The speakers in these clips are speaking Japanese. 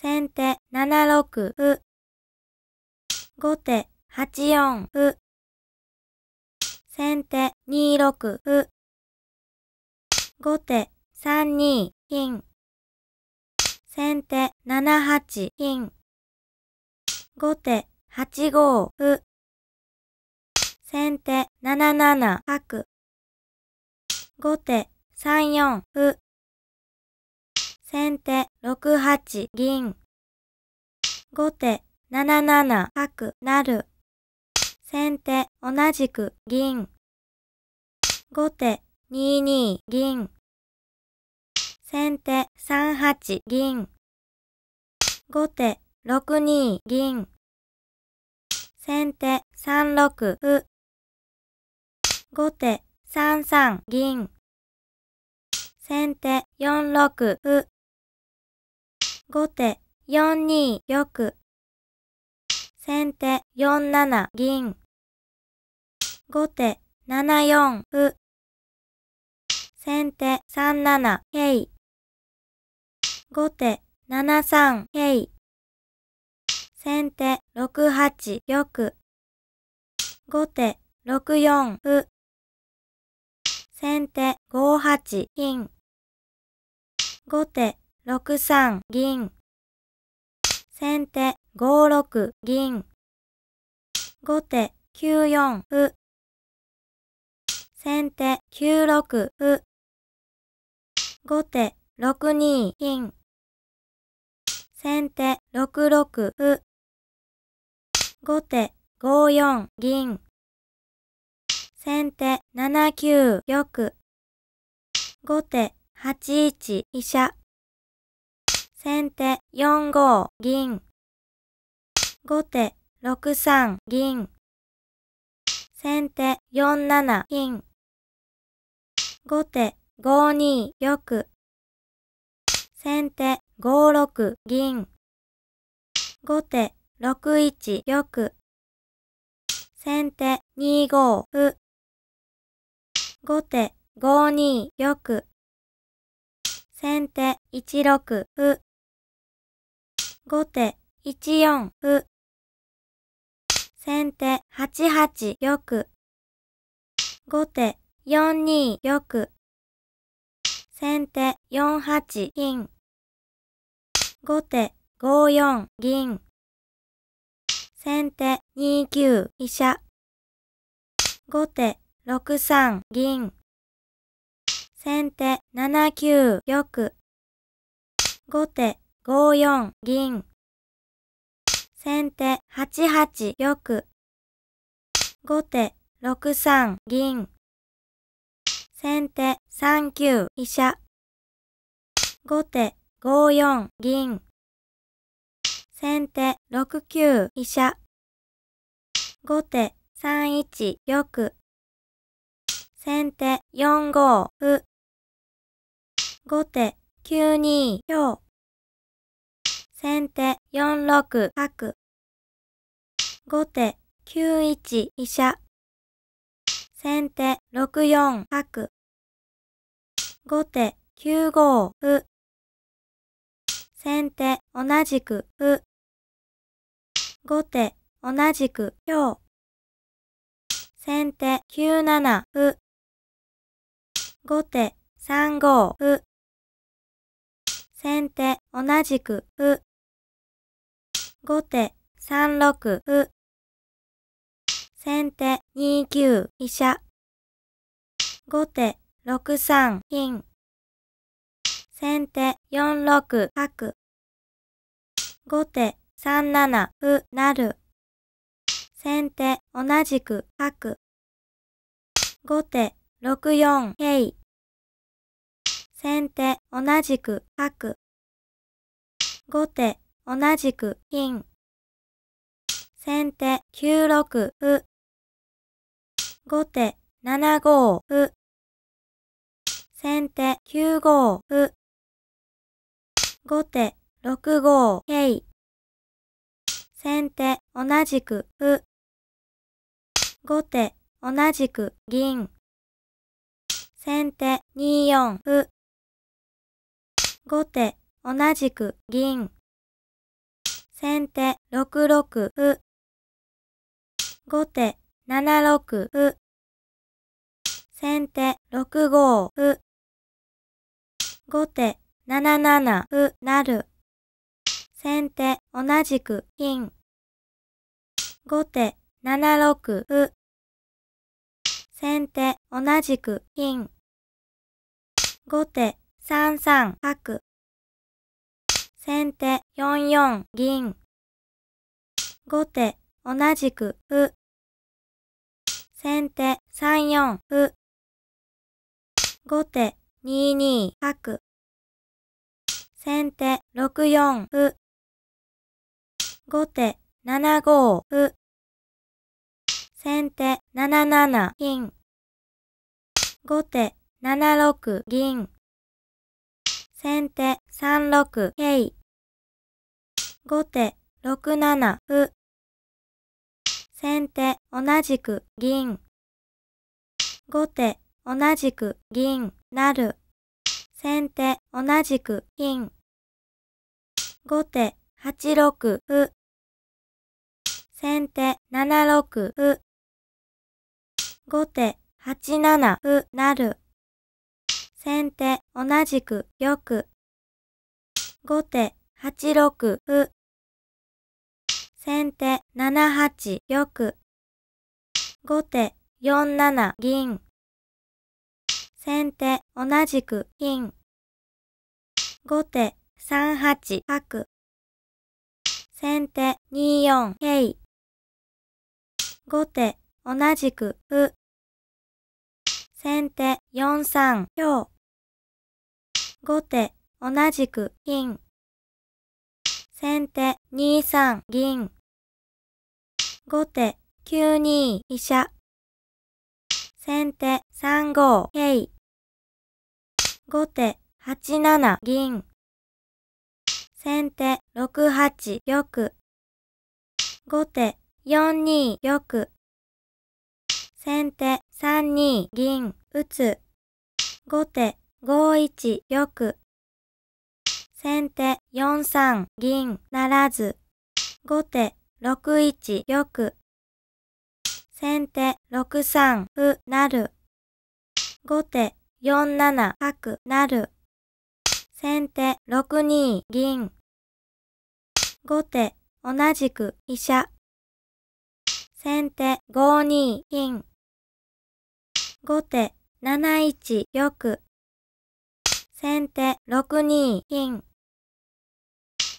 先手7六歩。後手8四歩。先手2六歩。後手3二金。先手7八金。後手8五歩。先手7七角。後手3四歩。先手6八銀。後手7七角成。先手同じく銀。後手2二銀。先手3八銀。後手6二銀。先手3六歩。後手3三銀。先手4六歩。後手4二玉。先手4七銀。後手7四歩。先手3七桂。後手7三桂。先手6八玉。後手6四歩。先手5八金。後手6三銀。先手5六銀。後手9四歩。先手9六歩。後手6二銀。先手6六歩。後手5四銀。先手7九玉。後手8一飛車。先手4五銀。後手6三銀。先手4七金。後手5二玉。先手5六銀。後手6一玉。先手2五歩。後手5二玉。先手1六歩。後手1四歩。先手8八玉。後手4二玉。先手4八金。後手5四銀。先手2九飛車。後手6三銀。先手7九玉。後手五四銀。先手八八玉。後手六三銀。先手三九飛車。後手五四銀。先手六九飛車。後手三一玉。先手四五歩。後手九二香。先手4六角。後手9一飛車。先手6四角。後手9五歩。先手同じく歩。後手同じく強。先手9七歩。後手3五歩。先手同じく歩。後手3六歩。先手2九飛車。後手6三金。先手4六角。後手3七歩成。先手同じく角。後手6四桂。先手同じく角。後手同じく金。先手9六歩。後手7五歩。先手9五歩。後手6五桂。先手同じく歩。後手同じく銀。先手2四歩。後手同じく銀。先手6六歩。後手7六歩。先手6五歩。後手7七歩なる。先手同じく金。後手7六歩。先手同じく金。後手3三角。先手4四銀。後手同じく歩。先手3四歩。後手2二角。先手6四歩。後手7五歩。先手7七金。後手7六銀。先手3六桂。後手6七歩。先手同じく銀。後手同じく銀なる。先手同じく金。後手8六歩。先手7六歩。後手8七歩なる。先手同じく玉。後手8六歩。先手7八玉。後手4七銀。先手同じく金。後手3八角。先手2四桂。後手同じく歩。先手4三強。後手同じく金。先手2三銀。後手9二飛車。先手3五桂。後手8七銀。先手6八玉。後手4二玉。先手3二銀打つ。後手5一玉。先手4三銀ならず。後手六一玉。先手六三歩なる。後手4七角なる。先手6二銀。後手同じく飛車。先手5二金。後手7一玉。先手6二金。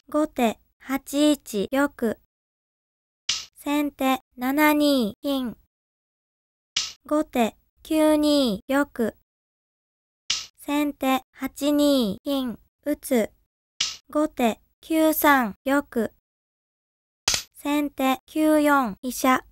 後手8一玉。先手7二金。後手9二玉。先手8二金、打つ。後手9三玉。先手9四飛車。